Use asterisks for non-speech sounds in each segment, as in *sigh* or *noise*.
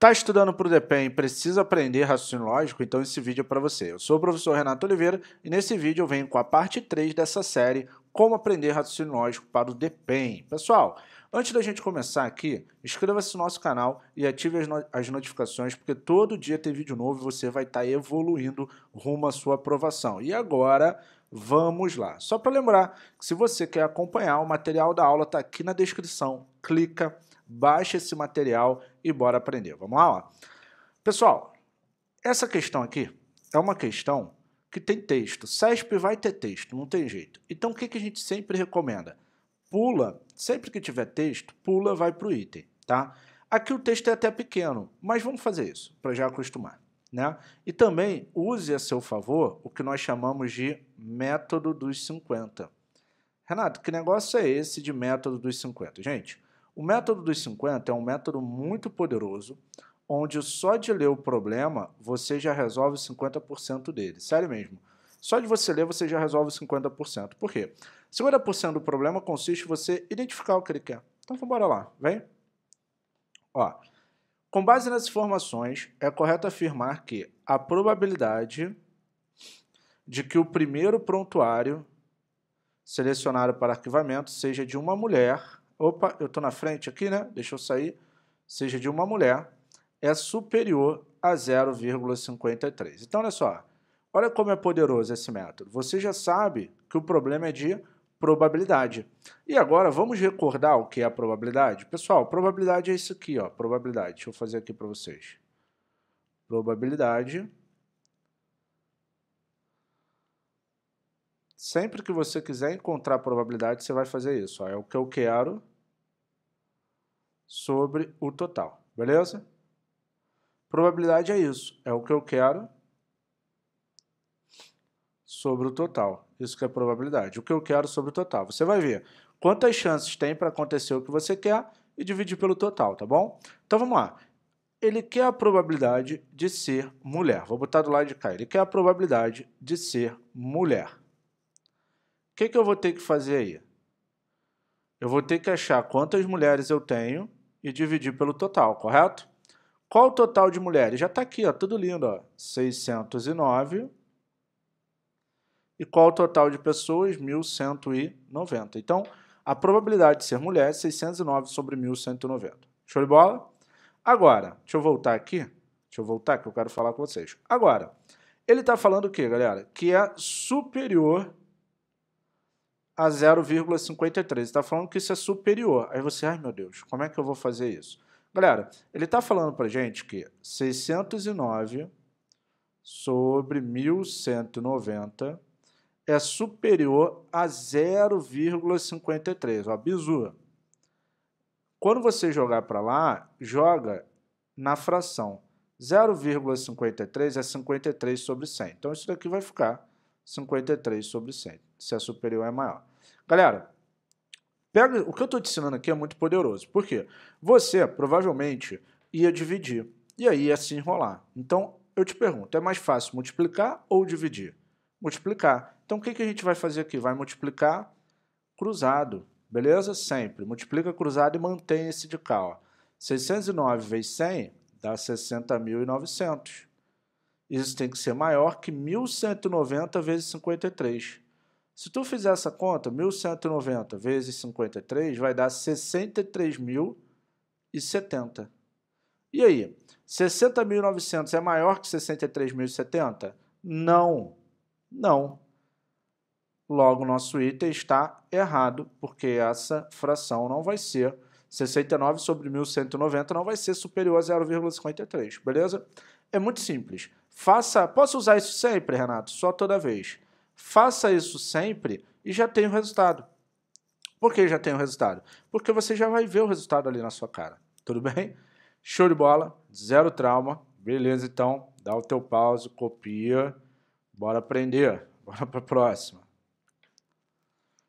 Tá estudando para o DPEM e precisa aprender raciocínio lógico? Então esse vídeo é para você. Eu sou o professor Renato Oliveira e nesse vídeo eu venho com a parte 3 dessa série Como aprender raciocínio lógico para o DPEM. Pessoal, antes da gente começar aqui, inscreva-se no nosso canal e ative as, no as, notificações porque todo dia tem vídeo novo e você vai estar tá evoluindo rumo à sua aprovação. E agora... Vamos lá. Só para lembrar, se você quer acompanhar, o material da aula está aqui na descrição. Clica, baixa esse material e bora aprender. Vamos lá? Ó. Pessoal, essa questão aqui é uma questão que tem texto. CESP vai ter texto, não tem jeito. Então, o que, que a gente sempre recomenda? Pula, sempre que tiver texto, pula, vai para o item, tá? Aqui o texto é até pequeno, mas vamos fazer isso, para já acostumar. Né? E também use a seu favor o que nós chamamos de método dos 50. Renato, que negócio é esse de método dos 50? Gente, o método dos 50 é um método muito poderoso, onde só de ler o problema você já resolve 50% dele. Sério mesmo. Só de você ler você já resolve 50%. Por quê? 50% do problema consiste em você identificar o que ele quer. Então bora lá, vem. Ó, com base nessas informações, é correto afirmar que a probabilidade de que o primeiro prontuário selecionado para arquivamento seja de uma mulher opa, eu estou na frente aqui, né? Deixa eu sair, seja de uma mulher, é superior a 0,53. Então, olha só, olha como é poderoso esse método. Você já sabe que o problema é de probabilidade. E agora vamos recordar o que é a probabilidade? Pessoal, probabilidade é isso aqui, ó, probabilidade. Deixa eu fazer aqui para vocês. Probabilidade Sempre que você quiser encontrar probabilidade, você vai fazer isso. Ó, é o que eu quero sobre o total, beleza? Probabilidade é isso, é o que eu quero sobre o total. Isso que é probabilidade, o que eu quero sobre o total. Você vai ver quantas chances tem para acontecer o que você quer e dividir pelo total, tá bom? Então vamos lá. Ele quer a probabilidade de ser mulher. Vou botar do lado de cá. Ele quer a probabilidade de ser mulher. O que, que eu vou ter que fazer aí? Eu vou ter que achar quantas mulheres eu tenho e dividir pelo total, correto? Qual o total de mulheres? Já está aqui, ó, tudo lindo. Ó, 609. E qual o total de pessoas? 1.190. Então, a probabilidade de ser mulher é 609 sobre 1.190. Show de bola? Agora, deixa eu voltar aqui. Deixa eu voltar que eu quero falar com vocês. Agora, ele está falando o quê, galera? Que é superior a 0,53. Está falando que isso é superior. Aí você, ai meu Deus, como é que eu vou fazer isso? Galera, ele está falando para gente que 609 sobre 1190 é superior a 0,53. Ó, bizu. Quando você jogar para lá, joga na fração. 0,53 é 53 sobre 100. Então, isso daqui vai ficar 53 sobre 100. Se é superior, é maior. Galera, pega o que eu estou te ensinando aqui é muito poderoso. Por quê? Você provavelmente ia dividir e aí ia se enrolar. Então, eu te pergunto, é mais fácil multiplicar ou dividir? Multiplicar. Então, o que, que a gente vai fazer aqui? Vai multiplicar cruzado, beleza? Sempre. Multiplica cruzado e mantém esse de cá. Ó. 609 vezes 100 dá 60.900. Isso tem que ser maior que 1.190 vezes 53. Se tu fizer essa conta, 1190 vezes 53 vai dar 63.070. E aí, 60.900 é maior que 63.070? Não. Não. Logo, nosso item está errado, porque essa fração não vai ser 69 sobre 1190 não vai ser superior a 0,53, beleza? É muito simples. Faça, posso usar isso sempre, Renato? Só toda vez. Faça isso sempre e já tem o resultado. Por que já tem o resultado? Porque você já vai ver o resultado ali na sua cara. Tudo bem? Show de bola, zero trauma. Beleza, então, dá o teu pause, copia. Bora aprender. *laughs* Bora para a próxima.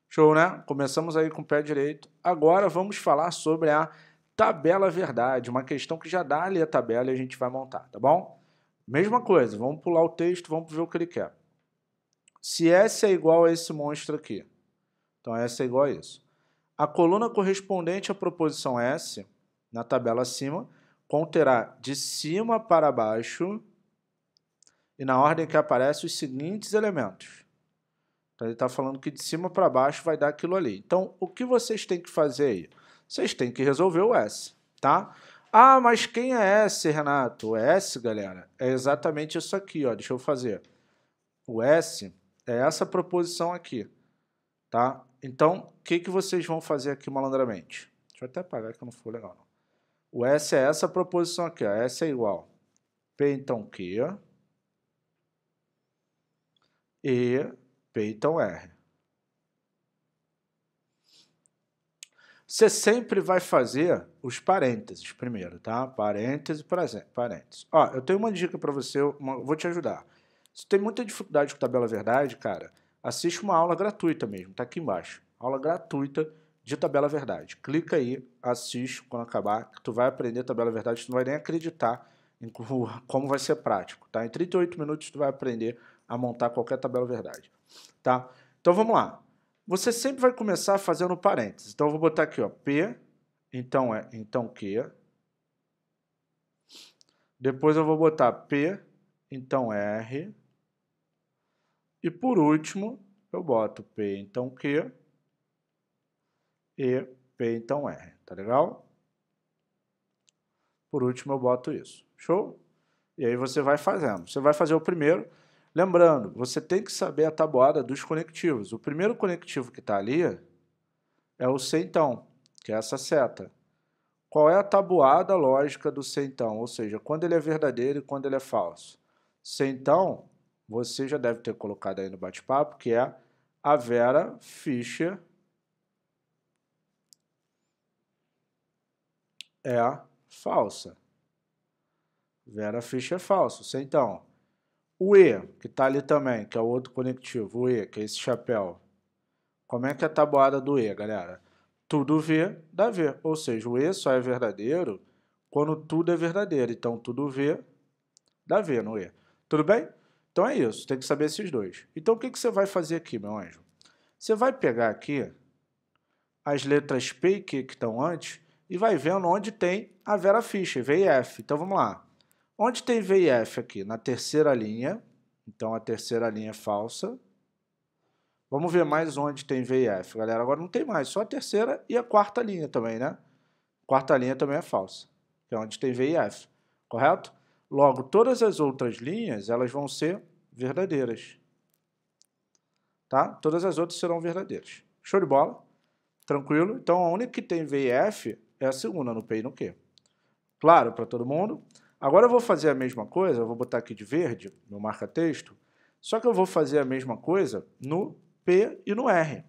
Show, né? Começamos aí com o pé direito. Agora vamos falar sobre a tabela verdade, uma questão que já dá ali a tabela e a gente vai montar, tá bom? Mesma coisa, vamos pular o texto, vamos ver o que ele quer se S é igual a esse monstro aqui, então S é igual a isso. A coluna correspondente à proposição S, na tabela acima, conterá de cima para baixo e na ordem que aparece os seguintes elementos. Então ele está falando que de cima para baixo vai dar aquilo ali. Então o que vocês têm que fazer aí? Vocês têm que resolver o S, tá? Ah, mas quem é S, Renato? O é S, galera, é exatamente isso aqui, ó. Deixa eu fazer. O S é essa proposição aqui, tá? Então, o que, que vocês vão fazer aqui malandramente? Deixa eu até apagar que não foi legal, não. O S é essa proposição aqui, ó. S é igual P então Q e P então R. Você sempre vai fazer os parênteses primeiro, tá? Parêntese, parênteses. Ó, eu tenho uma dica para você, uma, vou te ajudar. Se tem muita dificuldade com tabela verdade, cara, assiste uma aula gratuita mesmo, tá aqui embaixo. Aula gratuita de tabela verdade. Clica aí, assiste quando acabar, que tu vai aprender tabela verdade, tu não vai nem acreditar em *laughs* como vai ser prático, tá? Em 38 minutos tu vai aprender a montar qualquer tabela verdade, tá? Então vamos lá. Você sempre vai começar fazendo parênteses. Então eu vou botar aqui, ó, P, então é, então Q. Depois eu vou botar P, então R. E por último, eu boto P então Q e P então R, tá legal? Por último eu boto isso, show? E aí você vai fazendo. Você vai fazer o primeiro, lembrando, você tem que saber a tabuada dos conectivos. O primeiro conectivo que está ali é o então, que é essa seta. Qual é a tabuada lógica do então? Ou seja, quando ele é verdadeiro e quando ele é falso. então você já deve ter colocado aí no bate-papo, que é a Vera Fischer é falsa. Vera Fischer é falso. Então, o E, que está ali também, que é o outro conectivo, o E, que é esse chapéu. Como é que é a tabuada do E, galera? Tudo V dá V. Ou seja, o E só é verdadeiro quando tudo é verdadeiro. Então, tudo V dá V no E. Tudo bem? Então é isso, tem que saber esses dois. Então o que, que você vai fazer aqui, meu anjo? Você vai pegar aqui as letras P e Q que estão antes e vai vendo onde tem a Vera Fischer, VIF. Então vamos lá. Onde tem VIF aqui? Na terceira linha. Então a terceira linha é falsa. Vamos ver mais onde tem VIF, galera. Agora não tem mais, só a terceira e a quarta linha também, né? Quarta linha também é falsa, que é onde tem VIF, correto? Logo, todas as outras linhas, elas vão ser verdadeiras. Tá? Todas as outras serão verdadeiras. Show de bola? Tranquilo? Então, a única que tem V e F é a segunda, no P e no Q. Claro para todo mundo? Agora eu vou fazer a mesma coisa, eu vou botar aqui de verde, meu marca-texto, só que eu vou fazer a mesma coisa no P e no R.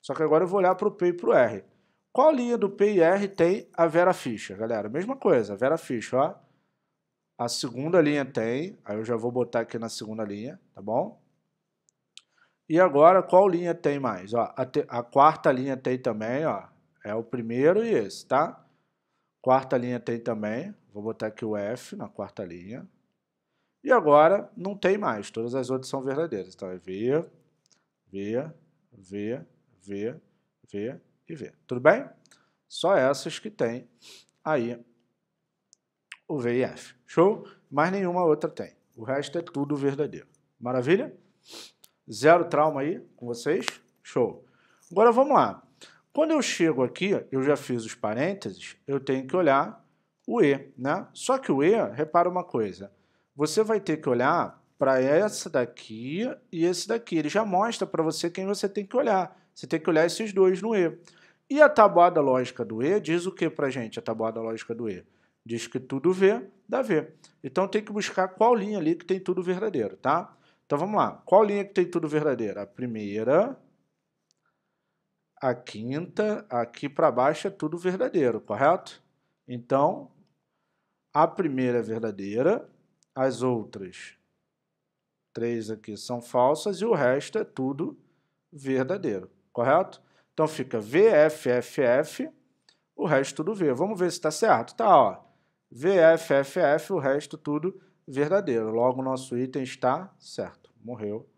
Só que agora eu vou olhar para o P e para o R. Qual linha do P e R tem a Vera Fischer, galera? Mesma coisa, Vera Fischer, ó. A segunda linha tem, aí eu já vou botar aqui na segunda linha, tá bom? E agora, qual linha tem mais? Ó, a, te, a quarta linha tem também, ó. É o primeiro e esse, tá? Quarta linha tem também. Vou botar aqui o F na quarta linha. E agora, não tem mais. Todas as outras são verdadeiras. Então, é V, V, V, V, V e V. Tudo bem? Só essas que tem aí o VIF. Show? Mas nenhuma outra tem. O resto é tudo verdadeiro. Maravilha? Zero trauma aí com vocês? Show. Agora vamos lá. Quando eu chego aqui, eu já fiz os parênteses, eu tenho que olhar o E, né? Só que o E, repara uma coisa, você vai ter que olhar para essa daqui e esse daqui. Ele já mostra para você quem você tem que olhar. Você tem que olhar esses dois no E. E a tabuada lógica do E diz o que para gente, a tabuada lógica do E? Diz que tudo V dá V. Então tem que buscar qual linha ali que tem tudo verdadeiro, tá? Então vamos lá. Qual linha que tem tudo verdadeiro? A primeira, a quinta, aqui para baixo é tudo verdadeiro, correto? Então, a primeira é verdadeira, as outras três aqui são falsas e o resto é tudo verdadeiro, correto? Então fica VFFF, o resto tudo V. Vamos ver se está certo. Tá, ó. VFFF, o resto tudo verdadeiro. Logo, o nosso item está certo. Morreu.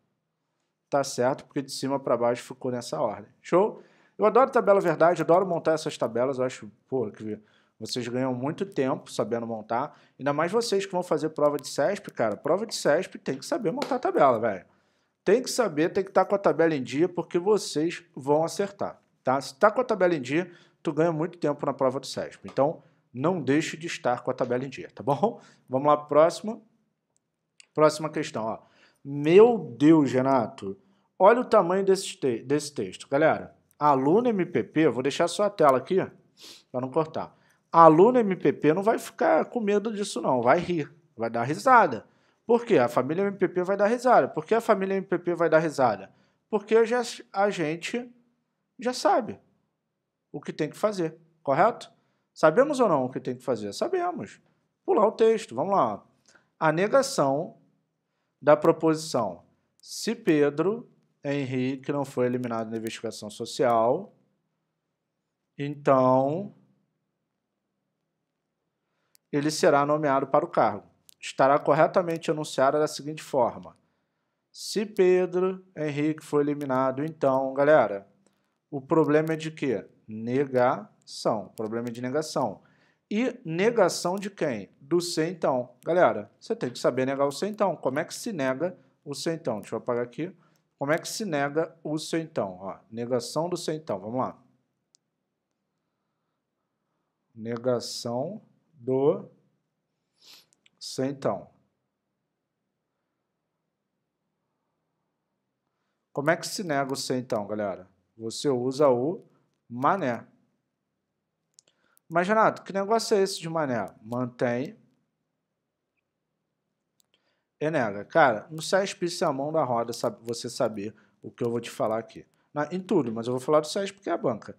Está certo, porque de cima para baixo ficou nessa ordem. Show? Eu adoro tabela verdade, adoro montar essas tabelas. Eu acho, pô, que vocês ganham muito tempo sabendo montar. Ainda mais vocês que vão fazer prova de CESP, cara. Prova de CESP tem que saber montar tabela, velho. Tem que saber, tem que estar tá com a tabela em dia, porque vocês vão acertar, tá? Se está com a tabela em dia, tu ganha muito tempo na prova do CESP. Então, não deixe de estar com a tabela em dia, tá bom? *laughs* Vamos lá para próxima. Próxima questão, ó. Meu Deus, Renato, olha o tamanho desse, te desse texto. Galera, aluno MPP, vou deixar só a tela aqui, para não cortar. Aluno MPP não vai ficar com medo disso não, vai rir, vai dar risada. Por quê? A família MPP vai dar risada. Por que a família MPP vai dar risada? Porque já, a gente já sabe o que tem que fazer, correto? Sabemos ou não o que tem que fazer? Sabemos. Pular o texto, vamos lá. A negação da proposição. Se Pedro Henrique não foi eliminado na investigação social, então ele será nomeado para o cargo. Estará corretamente anunciada da seguinte forma. Se Pedro Henrique foi eliminado, então, galera, o problema é de que? Negar são Problema de negação. E negação de quem? Do centão. Galera, você tem que saber negar o centão. Como é que se nega o centão? Deixa eu apagar aqui. Como é que se nega o centão? Ó, negação do centão. Vamos lá. Negação do centão. Como é que se nega o centão, galera? Você usa o mané. Mas, Renato, que negócio é esse de mané? Mantém. Enega. Cara, não sai espírito a mão da roda você saber o que eu vou te falar aqui. Na, em tudo, mas eu vou falar do SESP porque é a banca.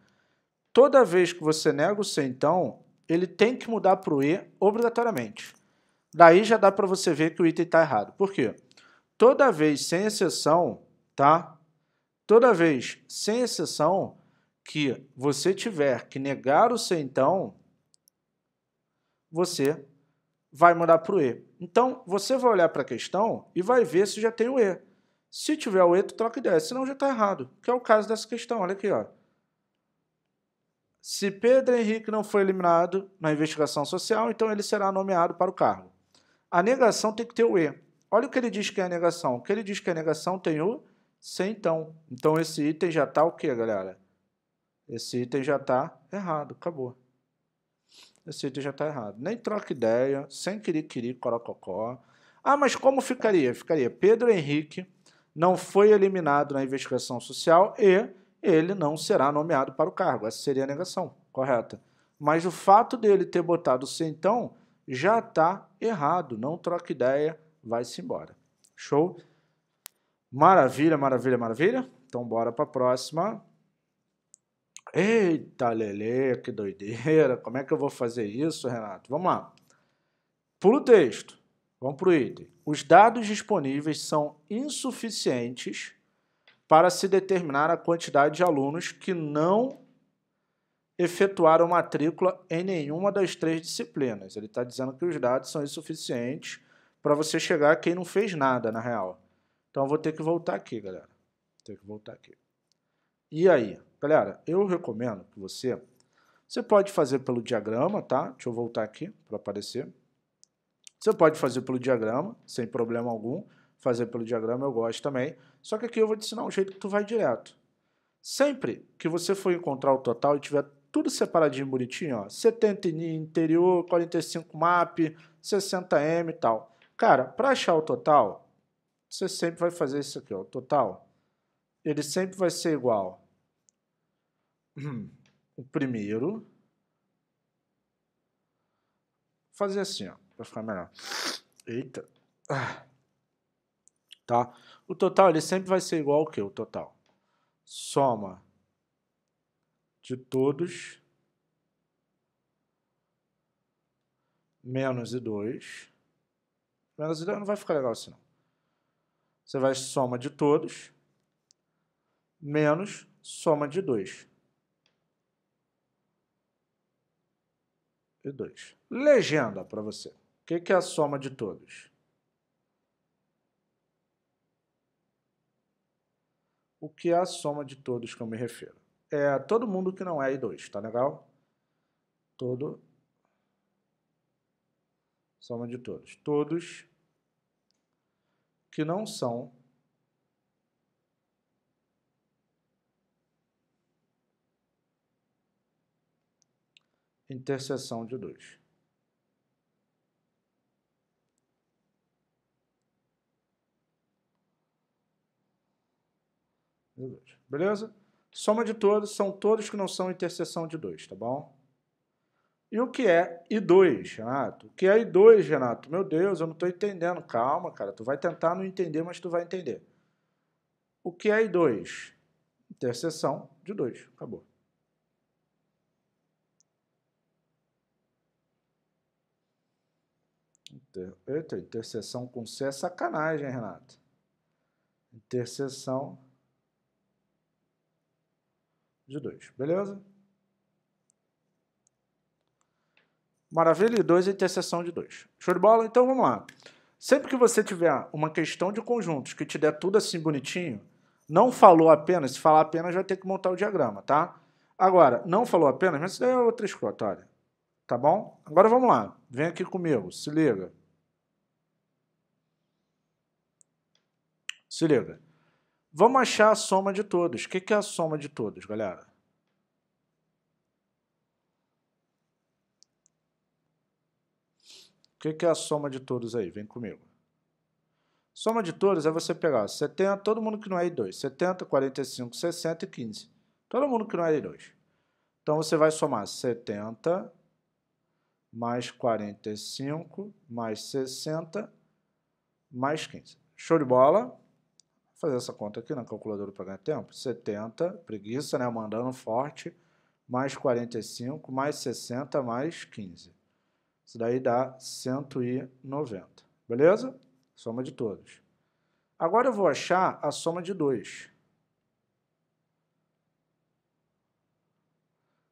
Toda vez que você nega o C, então, ele tem que mudar para o E obrigatoriamente. Daí já dá para você ver que o item está errado. Por quê? Toda vez, sem exceção, tá? Toda vez, sem exceção, que você tiver que negar o C, então, você vai mandar para o E. Então, você vai olhar para a questão e vai ver se já tem o E. Se tiver o E, tu troca ideia, senão já está errado, que é o caso dessa questão, olha aqui, ó. Se Pedro Henrique não foi eliminado na investigação social, então ele será nomeado para o cargo. A negação tem que ter o E. Olha o que ele diz que é a negação. O que ele diz que é a negação tem o C, então. Então esse item já está o quê, galera? Esse item já está errado, acabou. Esse item já está errado. Nem troca ideia, sem querer querer, corococó. Ah, mas como ficaria? Ficaria Pedro Henrique não foi eliminado na investigação social e ele não será nomeado para o cargo. Essa seria a negação, correta. Mas o fato dele ter botado o então já está errado. Não troca ideia, vai-se embora. Show? Maravilha, maravilha, maravilha. Então bora para a próxima. Eita, Lele, que doideira! Como é que eu vou fazer isso, Renato? Vamos lá. Pula o texto. Vamos para o item. Os dados disponíveis são insuficientes para se determinar a quantidade de alunos que não efetuaram matrícula em nenhuma das três disciplinas. Ele está dizendo que os dados são insuficientes para você chegar a quem não fez nada, na real. Então eu vou ter que voltar aqui, galera. Vou ter que voltar aqui. E aí? Galera, eu recomendo que você... Você pode fazer pelo diagrama, tá? Deixa eu voltar aqui para aparecer. Você pode fazer pelo diagrama, sem problema algum. Fazer pelo diagrama eu gosto também. Só que aqui eu vou te ensinar um jeito que tu vai direto. Sempre que você for encontrar o total e tiver tudo separadinho bonitinho, ó, 70 interior, 45 map, 60M e tal. Cara, para achar o total, você sempre vai fazer isso aqui, ó, o total. Ele sempre vai ser igual o primeiro. Fazer assim, ó, pra ficar melhor. Eita. Ah. Tá? O total, ele sempre vai ser igual ao que? O total. Soma de todos menos e 2. Menos e 2 não vai ficar legal assim, não. Você vai soma de todos menos soma de 2. I 2. Legenda para você. O que, que é a soma de todos? O que é a soma de todos que eu me refiro? É todo mundo que não é I2, tá legal? Todo. Soma de todos. Todos que não são interseção de dois, Beleza? Soma de todos são todos que não são interseção de 2, tá bom? E o que é I2, Renato? O que é I2, Renato? Meu Deus, eu não estou entendendo. Calma, cara. Tu vai tentar não entender, mas tu vai entender. O que é I2? Interseção de 2. Acabou. Inter... Eita, interseção com C é sacanagem, Renato. Interseção de 2, beleza? Maravilha, e 2 é interseção de 2. Show de bola? Então vamos lá. Sempre que você tiver uma questão de conjuntos que te der tudo assim bonitinho, não falou apenas, se falar apenas vai ter que montar o diagrama, tá? Agora, não falou apenas, mas isso daí é outra escrota, olha. Tá bom? Agora vamos lá. Vem aqui comigo, se liga. Se liga. Vamos achar a soma de todos. O que é a soma de todos, galera? O que é a soma de todos aí? Vem comigo. Soma de todos é você pegar 70, todo mundo que não é I2. 70, 45, 60 e 15. Todo mundo que não é I2. Então você vai somar 70 mais 45 mais 60 mais 15. Show de bola? fazer essa conta aqui na calculadora para ganhar tempo, 70, preguiça, né, mandando forte, mais 45, mais 60, mais 15. Isso daí dá 190, beleza? Soma de todos. Agora eu vou achar a soma de 2.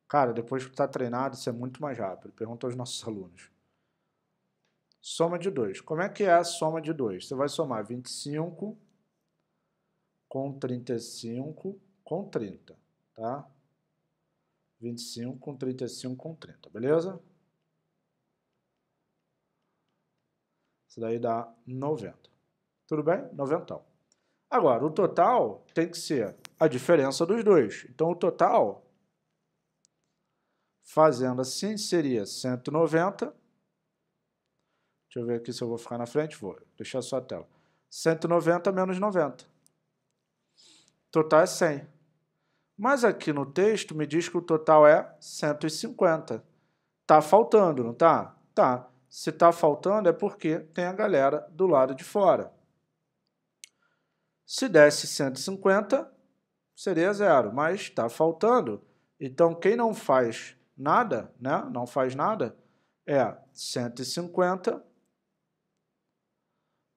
Cara, depois que está treinado, isso é muito mais rápido. Pergunta aos nossos alunos. Soma de 2. Como é que é a soma de 2? Você vai somar 25 com 35 com 30, tá? 25 com 35 com 30, beleza? Isso daí dá 90. Tudo bem? 90. Agora, o total tem que ser a diferença dos dois. Então, o total, fazendo assim, seria 190. Deixa eu ver aqui se eu vou ficar na frente. Vou deixar só a tela. 190 menos 90 total é 100. Mas aqui no texto me diz que o total é 150. Tá faltando, não tá? Tá. Se tá faltando é porque tem a galera do lado de fora. Se desse 150, seria zero, mas está faltando. Então, quem não faz nada, né? Não faz nada, é 150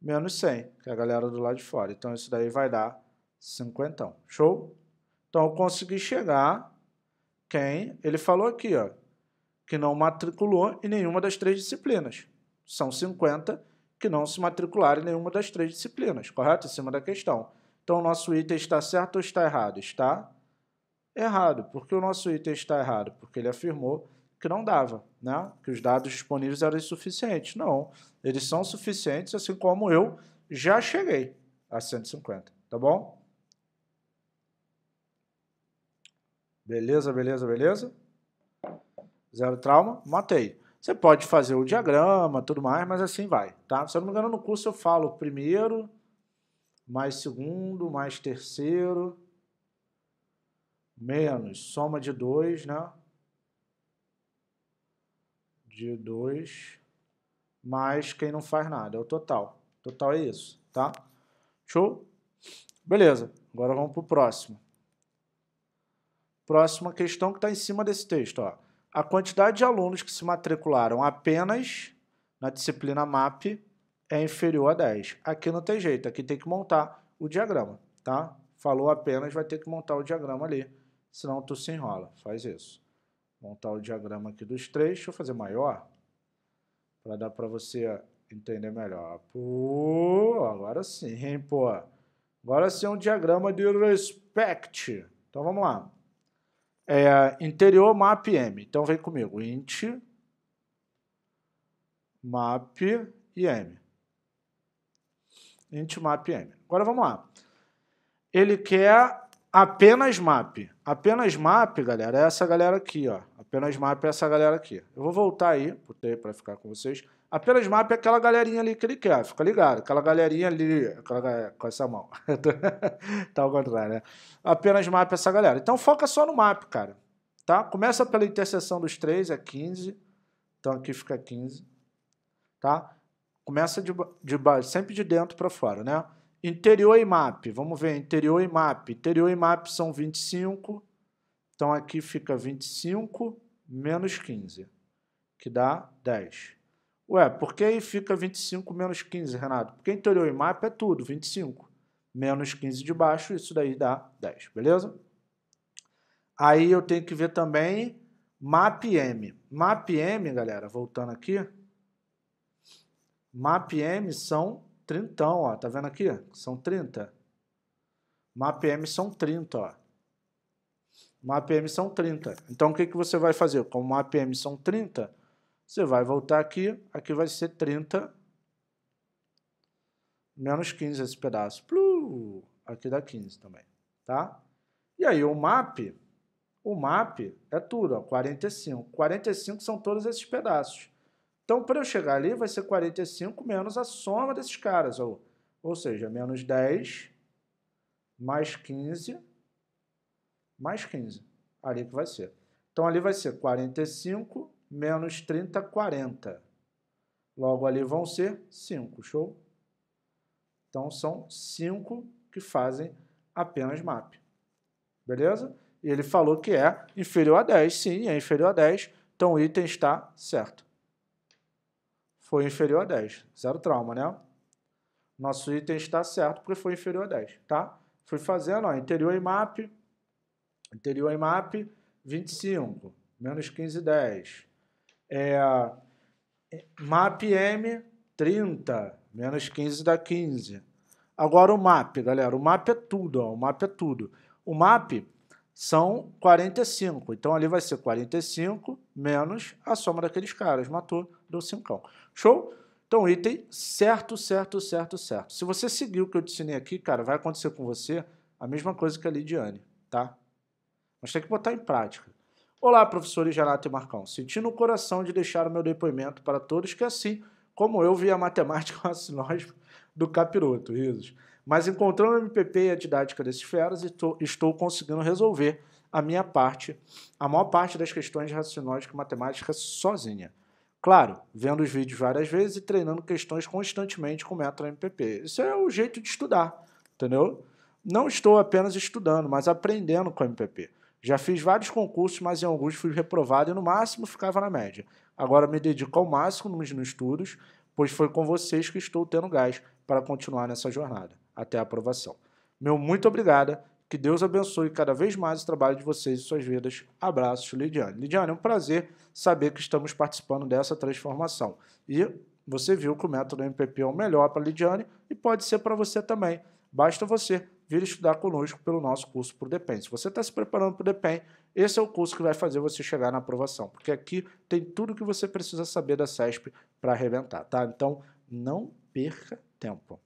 menos 100, que é a galera do lado de fora. Então, isso daí vai dar 50. Show? Então eu consegui chegar quem ele falou aqui, ó, que não matriculou em nenhuma das três disciplinas. São 50 que não se matricularam em nenhuma das três disciplinas, correto? Em cima da questão. Então o nosso item está certo ou está errado? Está errado. Por que o nosso item está errado? Porque ele afirmou que não dava, né? que os dados disponíveis eram insuficientes. Não, eles são suficientes, assim como eu já cheguei a 150, tá bom? Beleza, beleza, beleza? Zero trauma, matei. Você pode fazer o diagrama, tudo mais, mas assim vai, tá? Se eu não me engano, no curso eu falo primeiro, mais segundo, mais terceiro, menos soma de 2, né? De 2, mais quem não faz nada, é o total. Total é isso, tá? Show? Beleza, agora vamos pro próximo. Próxima questão que está em cima desse texto. Ó. A quantidade de alunos que se matricularam apenas na disciplina MAP é inferior a 10. Aqui não tem jeito, aqui tem que montar o diagrama, tá? Falou apenas, vai ter que montar o diagrama ali, senão tu se enrola. Faz isso. Montar o diagrama aqui dos três, deixa eu fazer maior, para dar para você entender melhor. Pô, agora sim, hein, pô. Agora sim é um diagrama de respect. Então vamos lá é, interior map m. Então vem comigo, int map e m. Int map m. Agora vamos lá. Ele quer apenas map. Apenas map, galera, é essa galera aqui, ó. Apenas map é essa galera aqui. Eu vou voltar aí para ficar com vocês. Apenas mapa é aquela galerinha ali que ele quer, fica ligado. Aquela galerinha ali, aquela galera, com essa mão. *laughs* tá ao contrário, né? Apenas mapa é essa galera. Então foca só no mapa, cara. Tá? Começa pela interseção dos três, é 15. Então aqui fica 15. Tá? Começa de, de baixo, sempre de dentro para fora, né? Interior e map, vamos ver, interior e map. Interior e map são 25. Então aqui fica 25 menos 15, que dá 10. Ué, por que aí fica 25 menos 15, Renato? Porque interior e mapa é tudo, 25. Menos 15 de baixo, isso daí dá 10, beleza? Aí eu tenho que ver também map M. Map M, galera, voltando aqui. Map M são 30, ó. Tá vendo aqui? São 30. Map M são 30, ó. Map M são 30. Então o que, que você vai fazer? Como map M são 30, você vai voltar aqui, aqui vai ser 30 menos 15 esse pedaço. Plu! Aqui dá 15 também, tá? E aí o map, o map é tudo, ó, 45. 45 são todos esses pedaços. Então, para eu chegar ali, vai ser 45 menos a soma desses caras, ou, ou seja, menos 10 mais 15 mais 15. Ali que vai ser. Então, ali vai ser 45 menos 30, 40. Logo ali vão ser 5, show? Então são 5 que fazem apenas MAP. Beleza? E ele falou que é inferior a 10. Sim, é inferior a 10. Então o item está certo. Foi inferior a 10. Zero trauma, né? Nosso item está certo porque foi inferior a 10, tá? Fui fazendo, ó, interior e MAP, interior e MAP, 25, menos 15, 10. É, MAP M, 30, menos 15 dá 15. Agora o MAP, galera, o MAP é tudo, ó, o MAP é tudo. O MAP são 45, então ali vai ser 45 menos a soma daqueles caras, matou, deu 5. Show? Então, item certo, certo, certo, certo. Se você seguir o que eu te ensinei aqui, cara, vai acontecer com você a mesma coisa que a Lidiane, tá? Mas tem que botar em prática. Olá, professores Janato e Marcão. Senti no coração de deixar o meu depoimento para todos que, assim como eu, via a matemática racionais *laughs* do capiroto, risos. Mas encontrando o MPP e a didática desses feras, estou conseguindo resolver a minha parte, a maior parte das questões racionais e matemática sozinha. Claro, vendo os vídeos várias vezes e treinando questões constantemente com o método MPP. Isso é o jeito de estudar, entendeu? Não estou apenas estudando, mas aprendendo com o MPP. Já fiz vários concursos, mas em alguns fui reprovado e no máximo ficava na média. Agora me dedico ao máximo nos estudos, pois foi com vocês que estou tendo gás para continuar nessa jornada. Até a aprovação. Meu muito obrigada. Que Deus abençoe cada vez mais o trabalho de vocês e suas vidas. Abraços, Lidiane. Lidiane, é um prazer saber que estamos participando dessa transformação. E você viu que o método MPP é o melhor para Lidiane e pode ser para você também. Basta você vir estudar conosco pelo nosso curso para o DEPEN. Se você está se preparando para o DEPEN, esse é o curso que vai fazer você chegar na aprovação, porque aqui tem tudo que você precisa saber da CESP para arrebentar, tá? Então, não perca tempo.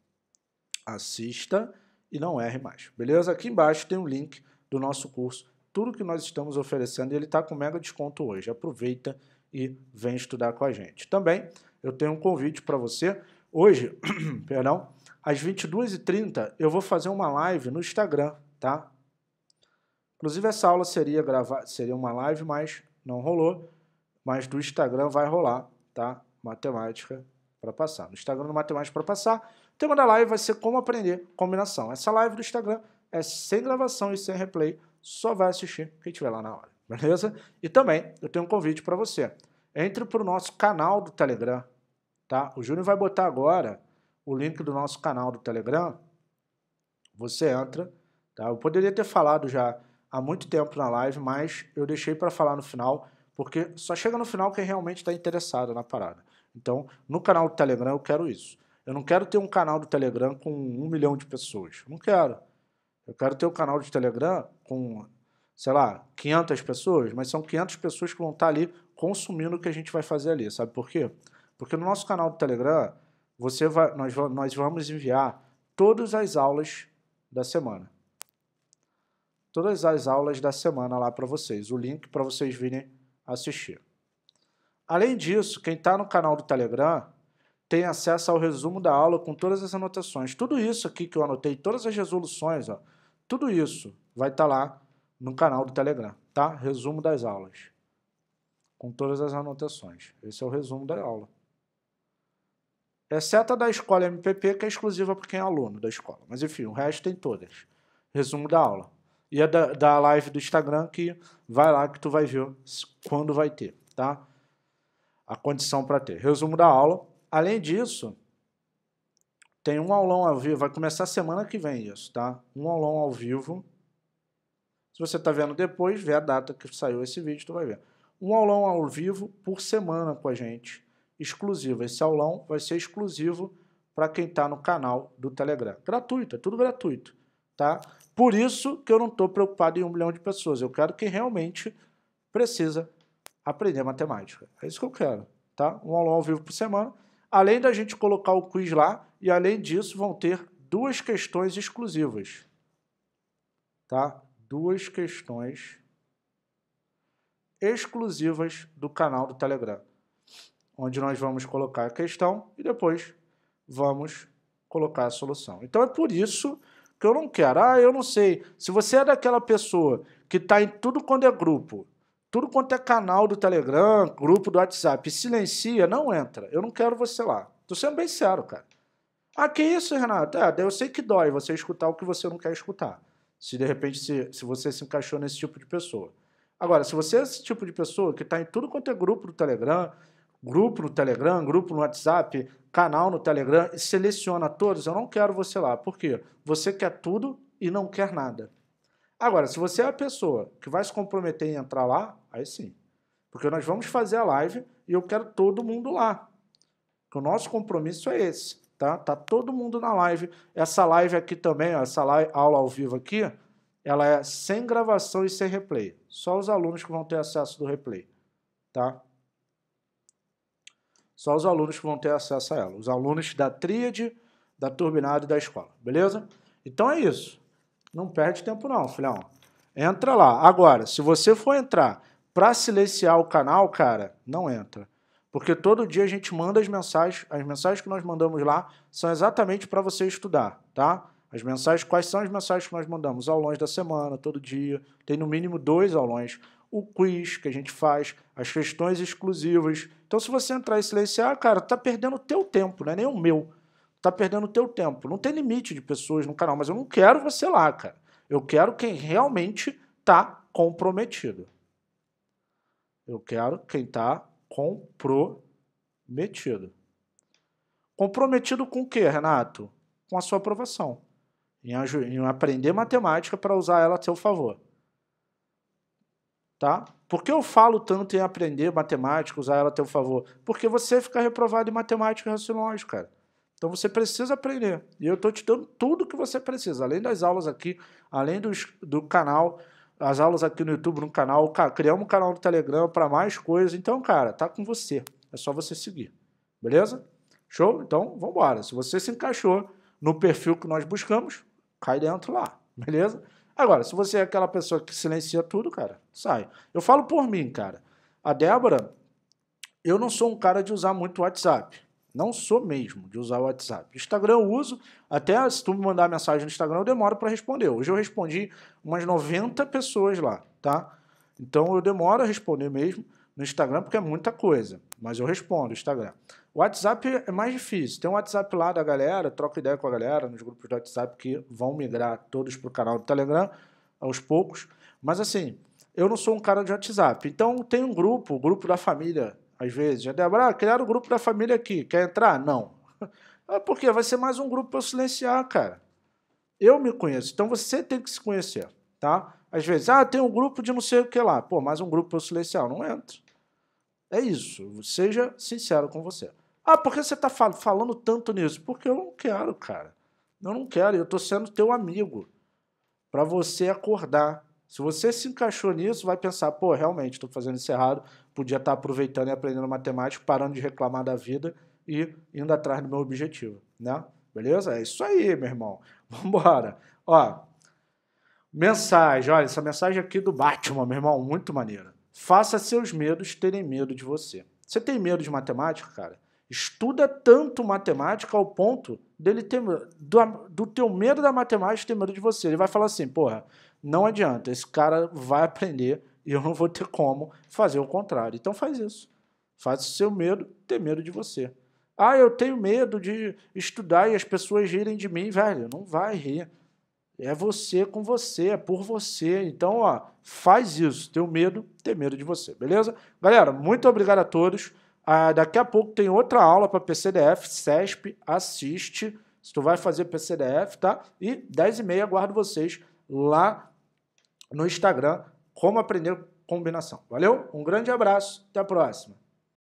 Assista e não erre mais, beleza? Aqui embaixo tem um link do nosso curso, tudo que nós estamos oferecendo, e ele está com mega desconto hoje. Aproveita e vem estudar com a gente. Também eu tenho um convite para você. Hoje, *clears throat* perdão, às 22h30 eu vou fazer uma live no Instagram, tá? Inclusive essa aula seria gravar, seria uma live, mas não rolou. Mas do Instagram vai rolar, tá? Matemática para passar. No Instagram do Matemática para passar. O tema da live vai ser como aprender combinação. Essa live do Instagram é sem gravação e sem replay. Só vai assistir quem estiver lá na hora, *laughs* beleza? E também eu tenho um convite para você. Entre para o nosso canal do Telegram, tá? O Júnior vai botar agora o link do nosso canal do Telegram, você entra. Tá? Eu poderia ter falado já há muito tempo na live, mas eu deixei para falar no final, porque só chega no final quem realmente está interessado na parada. Então, no canal do Telegram eu quero isso. Eu não quero ter um canal do Telegram com um milhão de pessoas. Não quero. Eu quero ter um canal de Telegram com, sei lá, 500 pessoas, mas são 500 pessoas que vão estar tá ali consumindo o que a gente vai fazer ali. Sabe por quê? Porque no nosso canal do Telegram você vai, nós, nós vamos enviar todas as aulas da semana. Todas as aulas da semana lá para vocês. O link para vocês virem assistir. Além disso, quem está no canal do Telegram tem acesso ao resumo da aula com todas as anotações. Tudo isso aqui que eu anotei, todas as resoluções, ó, tudo isso vai estar tá lá no canal do Telegram, tá? Resumo das aulas, com todas as anotações. Esse é o resumo da aula exceto a da escola MPP, que é exclusiva para quem é aluno da escola. Mas enfim, o resto tem todas. Resumo da aula. E a da, da live do Instagram, que vai lá que tu vai ver quando vai ter, tá? A condição para ter. Resumo da aula. Além disso, tem um aulão ao vivo, vai começar semana que vem isso, tá? Um aulão ao vivo. Se você está vendo depois, vê a data que saiu esse vídeo, tu vai ver. Um aulão ao vivo por semana com a gente exclusivo. Esse aulão vai ser exclusivo para quem está no canal do Telegram. Gratuito, é tudo gratuito, tá? Por isso que eu não estou preocupado em um milhão de pessoas. Eu quero quem realmente precisa aprender matemática. É isso que eu quero, tá? Um aulão ao vivo por semana. Além da gente colocar o quiz lá, e além disso vão ter duas questões exclusivas, tá? Duas questões exclusivas do canal do Telegram onde nós vamos colocar a questão e depois vamos colocar a solução. Então é por isso que eu não quero. Ah, eu não sei. Se você é daquela pessoa que está em tudo quando é grupo, tudo quanto é canal do Telegram, grupo do WhatsApp, silencia, não entra. Eu não quero você lá. Tô sendo bem sério, cara. Ah, que isso, Renato? É, eu sei que dói você escutar o que você não quer escutar. Se de repente se, se você se encaixou nesse tipo de pessoa. Agora, se você é esse tipo de pessoa que está em tudo quanto é grupo do Telegram, grupo no Telegram, grupo no WhatsApp, canal no Telegram, e seleciona todos. Eu não quero você lá. Por quê? Você quer tudo e não quer nada. Agora, se você é a pessoa que vai se comprometer em entrar lá, aí sim. Porque nós vamos fazer a live e eu quero todo mundo lá. Porque o nosso compromisso é esse, tá? Tá todo mundo na live. Essa live aqui também, ó, essa live, aula ao vivo aqui, ela é sem gravação e sem replay. Só os alunos que vão ter acesso do replay, tá? Só os alunos que vão ter acesso a ela. Os alunos da tríade, da turbinada e da escola. Beleza? Então é isso. Não perde tempo não, filhão. Entra lá. Agora, se você for entrar para silenciar o canal, cara, não entra. Porque todo dia a gente manda as mensagens, as mensagens que nós mandamos lá são exatamente para você estudar, tá? As mensagens, quais são as mensagens que nós mandamos? Aulões da semana, todo dia. Tem no mínimo dois aulões o quiz que a gente faz, as questões exclusivas. Então, se você entrar e silenciar, cara, tá perdendo o teu tempo, não é nem o meu. Tá perdendo o teu tempo. Não tem limite de pessoas no canal, mas eu não quero você lá, cara. Eu quero quem realmente tá comprometido. Eu quero quem tá comprometido. Comprometido com o quê, Renato? Com a sua aprovação. Em, em aprender matemática para usar ela a seu favor. Tá? Por que eu falo tanto em aprender matemática, usar ela a teu favor? Porque você fica reprovado em matemática e raciocínio lógico, cara. Então você precisa aprender. E eu estou te dando tudo que você precisa, além das aulas aqui, além dos, do canal, as aulas aqui no YouTube, no canal, criamos um canal no Telegram para mais coisas. Então, cara, tá com você. É só você seguir. Beleza? Show? Então, vamos embora. Se você se encaixou no perfil que nós buscamos, cai dentro lá. Beleza? Agora, se você é aquela pessoa que silencia tudo, cara, sai. Eu falo por mim, cara. A Débora, eu não sou um cara de usar muito WhatsApp. Não sou mesmo de usar o WhatsApp. Instagram eu uso, até se tu me mandar mensagem no Instagram, eu demoro para responder. Hoje eu respondi umas 90 pessoas lá, tá? Então eu demoro a responder mesmo no Instagram, porque é muita coisa. Mas eu respondo o Instagram. O WhatsApp é mais difícil. Tem um WhatsApp lá da galera, troca ideia com a galera nos grupos do WhatsApp que vão migrar todos para o canal do Telegram aos poucos. Mas assim, eu não sou um cara de WhatsApp. Então tem um grupo, o grupo da família, às vezes. Já Débora, ah, criaram o grupo da família aqui. Quer entrar? Não. *laughs* Ah, por quê? Vai ser mais um grupo para eu silenciar, cara. Eu me conheço. Então você tem que se conhecer, tá? Às vezes, ah, tem um grupo de não sei o que lá. Pô, mais um grupo para eu silenciar. Eu não entro. É isso. Seja sincero com você. Ah, por que você está fal falando tanto nisso? Porque eu não quero, cara. Eu não quero, eu estou sendo teu amigo. Para você acordar. Se você se encaixou nisso, vai pensar, pô, realmente, estou fazendo isso errado, podia estar tá aproveitando e aprendendo matemática, parando de reclamar da vida e indo atrás do meu objetivo, né? Beleza? É isso aí, meu irmão. *laughs* Vambora. Ó, mensagem, olha, essa mensagem aqui do Batman, meu irmão, muito maneira. Faça seus medos terem medo de você. Você tem medo de matemática, cara? Estuda tanto matemática ao ponto dele ter do, do teu medo da matemática ter medo de você. Ele vai falar assim, porra, não adianta, esse cara vai aprender e eu não vou ter como fazer o contrário. Então faz isso. Faz o seu medo ter medo de você. Ah, eu tenho medo de estudar e as pessoas rirem de mim, velho. Não vai rir. É você com você, é por você. Então, ó, faz isso. Teu medo, ter medo de você, beleza? Galera, muito obrigado a todos. Ah, daqui a pouco tem outra aula para PCDF, CESP, assiste. Se tu vai fazer PCDF, tá? E 10h30 aguardo vocês lá no Instagram, como aprender combinação. Valeu? Um grande abraço, até a próxima.